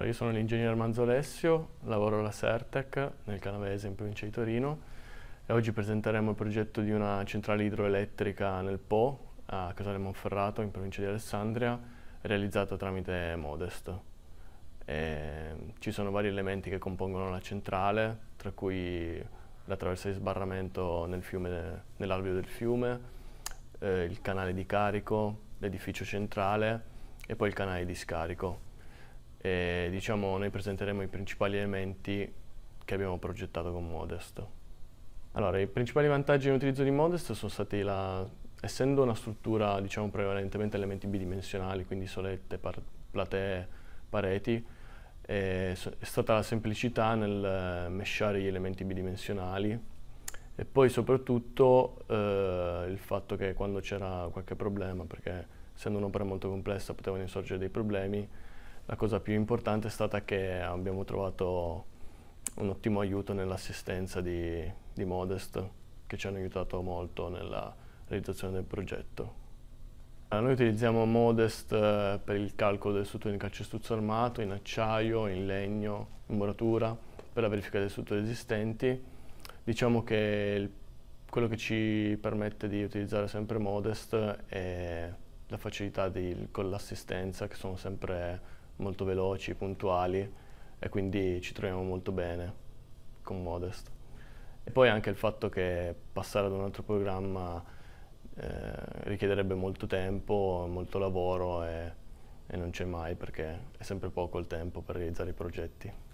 Io sono l'ingegner Manzolessio, lavoro alla Sertec nel Canavese in provincia di Torino e oggi presenteremo il progetto di una centrale idroelettrica nel Po a Casale Monferrato in provincia di Alessandria realizzata tramite Modest. E ci sono vari elementi che compongono la centrale tra cui la traversa di sbarramento nel nell'alveo del fiume, eh, il canale di carico, l'edificio centrale e poi il canale di scarico e diciamo noi presenteremo i principali elementi che abbiamo progettato con Modest. Allora, i principali vantaggi nell'utilizzo di Modest sono stati la... essendo una struttura diciamo prevalentemente elementi bidimensionali, quindi solette, par... platee, pareti, è, è stata la semplicità nel eh, mesciare gli elementi bidimensionali e poi soprattutto eh, il fatto che quando c'era qualche problema, perché essendo un'opera molto complessa potevano insorgere dei problemi, la cosa più importante è stata che abbiamo trovato un ottimo aiuto nell'assistenza di, di, Modest che ci hanno aiutato molto nella realizzazione del progetto. Allora, eh, noi utilizziamo Modest eh, per il calcolo del sutto in calcestruzzo armato in acciaio, in legno, in muratura, per la verifica del sutto esistenti. Diciamo che il, quello che ci permette di utilizzare sempre Modest è la facilità di, con l'assistenza che sono sempre molto veloci, puntuali e quindi ci troviamo molto bene con Modest. E poi anche il fatto che passare ad un altro programma eh, richiederebbe molto tempo, molto lavoro e, e non c'è mai perché è sempre poco il tempo per realizzare i progetti.